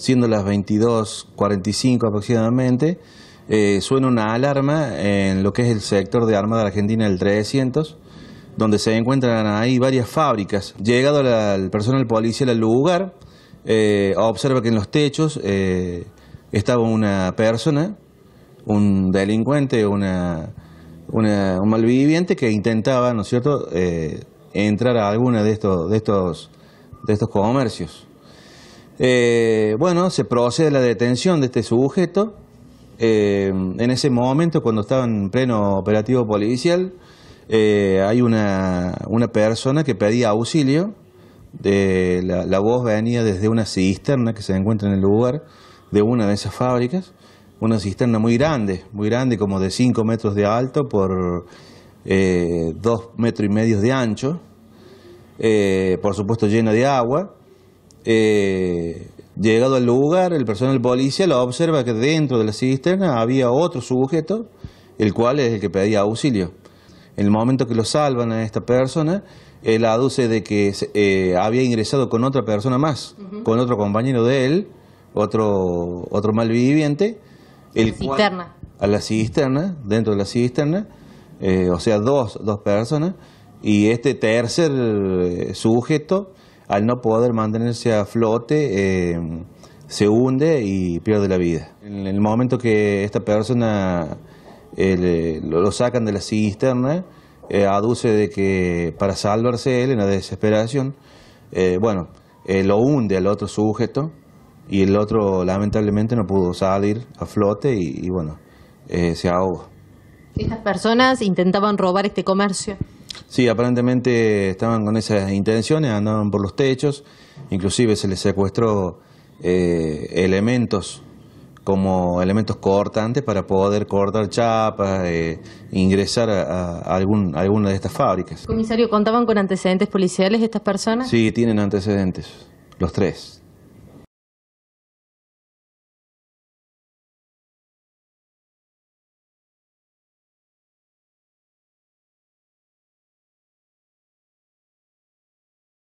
siendo las 22.45 aproximadamente, eh, suena una alarma en lo que es el sector de de la Argentina del 300, donde se encuentran ahí varias fábricas. Llegado la, el personal policial al lugar, eh, observa que en los techos eh, estaba una persona, un delincuente, un malviviente que intentaba, ¿no es entrar a alguna de estos, de estos, de estos comercios. Eh, bueno, se procede a la detención de este sujeto. Eh, en ese momento, cuando estaba en pleno operativo policial, eh, hay una, persona que pedía auxilio. De, la, la, voz venía desde una cisterna que se encuentra en el lugar de una de esas fábricas. Una cisterna muy grande, muy grande, como de 5 metros de alto por 2 metros y medio de ancho. por supuesto llena de agua eh, llegado al lugar, el personal policía lo observa que dentro de la cisterna había otro sujeto, el cual es el que pedía auxilio. En el momento que lo salvan a esta persona, él eh, aduce de que eh, había ingresado con otra persona más, con otro compañero de él, otro, otro malviviente. El a la cisterna, dentro de la cisterna, o sea, dos, dos personas, y este tercer sujeto al no poder mantenerse a flote, eh, se hunde y pierde la vida. En el momento que esta persona eh, lo sacan de la cisterna, eh, aduce de que para salvarse él en la desesperación, bueno, lo hunde al otro sujeto y el otro lamentablemente no pudo salir a flote y, y bueno, se ahoga. ¿Estas personas intentaban robar este comercio? Sí, aparentemente estaban con esas intenciones, andaban por los techos, inclusive se les secuestró eh, elementos como elementos cortantes para poder cortar chapas, e ingresar a, algún, a, alguna de estas fábricas. Comisario, ¿contaban con antecedentes policiales estas personas? Sí, tienen antecedentes, los tres.